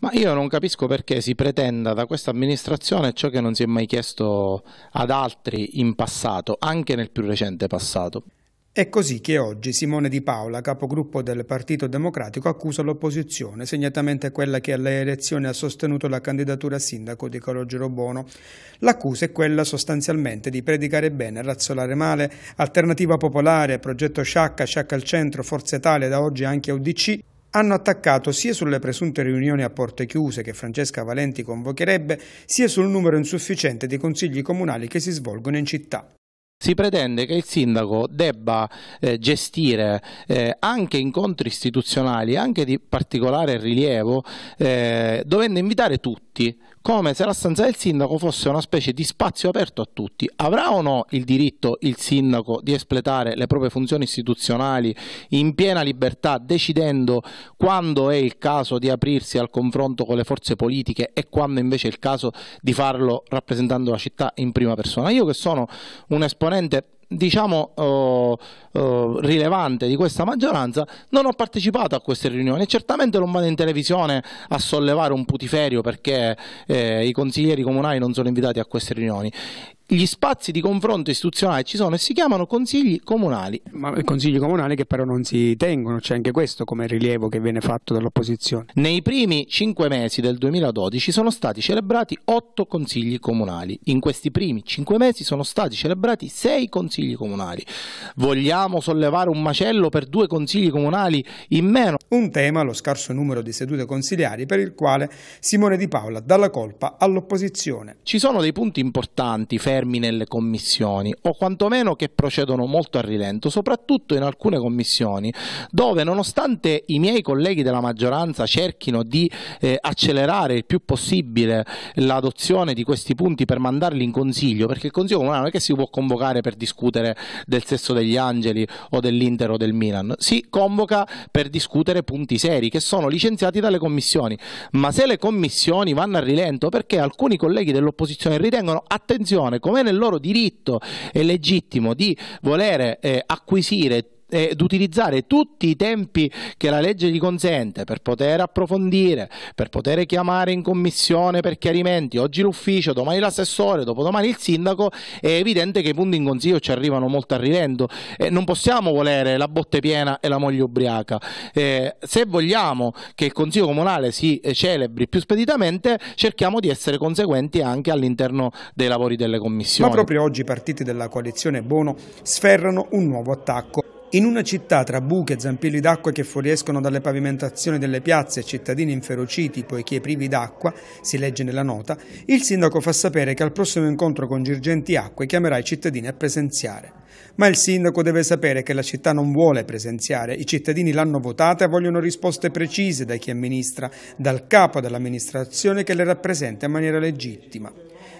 Ma io non capisco perché si pretenda da questa amministrazione ciò che non si è mai chiesto ad altri in passato, anche nel più recente passato. È così che oggi Simone Di Paola, capogruppo del Partito Democratico, accusa l'opposizione, segnatamente quella che alle elezioni ha sostenuto la candidatura a sindaco di Calogero Bono. L'accusa è quella sostanzialmente di predicare bene, e razzolare male, alternativa popolare, progetto Sciacca, Sciacca al centro, Forza Italia, da oggi anche UDC, hanno attaccato sia sulle presunte riunioni a porte chiuse che Francesca Valenti convocherebbe, sia sul numero insufficiente di consigli comunali che si svolgono in città. Si pretende che il sindaco debba eh, gestire eh, anche incontri istituzionali, anche di particolare rilievo, eh, dovendo invitare tutti tutti, come se la stanza del sindaco fosse una specie di spazio aperto a tutti. Avrà o no il diritto il sindaco di espletare le proprie funzioni istituzionali in piena libertà, decidendo quando è il caso di aprirsi al confronto con le forze politiche e quando invece è il caso di farlo rappresentando la città in prima persona? Io che sono un esponente diciamo oh, oh, rilevante di questa maggioranza non ho partecipato a queste riunioni certamente non vado in televisione a sollevare un putiferio perché eh, i consiglieri comunali non sono invitati a queste riunioni gli spazi di confronto istituzionale ci sono e si chiamano consigli comunali. Ma consigli comunali che però non si tengono, c'è anche questo come rilievo che viene fatto dall'opposizione. Nei primi cinque mesi del 2012 sono stati celebrati otto consigli comunali. In questi primi cinque mesi sono stati celebrati sei consigli comunali. Vogliamo sollevare un macello per due consigli comunali in meno? Un tema, lo scarso numero di sedute consigliari, per il quale Simone Di Paola dà la colpa all'opposizione. Ci sono dei punti importanti, fermi termine le commissioni o quantomeno che procedono molto a rilento, soprattutto in alcune commissioni dove nonostante i miei colleghi della maggioranza cerchino di eh, accelerare il più possibile l'adozione di questi punti per mandarli in consiglio, perché il consiglio comunale non è che si può convocare per discutere del sesso degli angeli o dell'Inter o del Milan, si convoca per discutere punti seri che sono licenziati dalle commissioni, ma se le commissioni vanno a rilento perché alcuni colleghi dell'opposizione ritengono attenzione come è nel loro diritto è legittimo di volere eh, acquisire eh, di utilizzare tutti i tempi che la legge gli consente per poter approfondire, per poter chiamare in commissione per chiarimenti, oggi l'ufficio, domani l'assessore, dopodomani il sindaco, è evidente che i punti in consiglio ci arrivano molto a rilento. Eh, non possiamo volere la botte piena e la moglie ubriaca. Eh, se vogliamo che il consiglio comunale si eh, celebri più speditamente, cerchiamo di essere conseguenti anche all'interno dei lavori delle commissioni. Ma proprio oggi i partiti della coalizione Bono sferrano un nuovo attacco. In una città tra buche, zampilli d'acqua che fuoriescono dalle pavimentazioni delle piazze e cittadini inferociti poiché privi d'acqua, si legge nella nota, il sindaco fa sapere che al prossimo incontro con Girgenti Acque chiamerà i cittadini a presenziare. Ma il sindaco deve sapere che la città non vuole presenziare, i cittadini l'hanno votata e vogliono risposte precise da chi amministra, dal capo dell'amministrazione che le rappresenta in maniera legittima.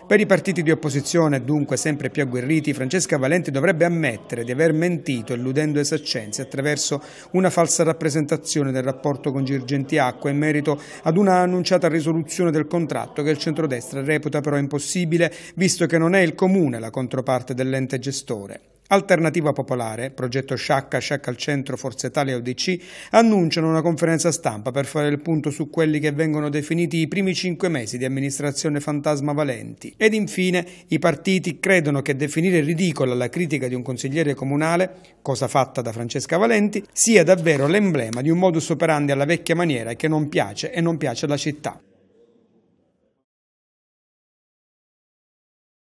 Per i partiti di opposizione, dunque sempre più agguerriti, Francesca Valenti dovrebbe ammettere di aver mentito illudendo esaccenze attraverso una falsa rappresentazione del rapporto con Girgentiacqua in merito ad una annunciata risoluzione del contratto che il centrodestra reputa però impossibile, visto che non è il comune la controparte dell'ente gestore. Alternativa Popolare, Progetto Sciacca, Sciacca al Centro, Forza Italia e UDC annunciano una conferenza stampa per fare il punto su quelli che vengono definiti i primi cinque mesi di amministrazione fantasma valenti. Ed infine i partiti credono che definire ridicola la critica di un consigliere comunale, cosa fatta da Francesca Valenti, sia davvero l'emblema di un modus operandi alla vecchia maniera che non piace e non piace alla città.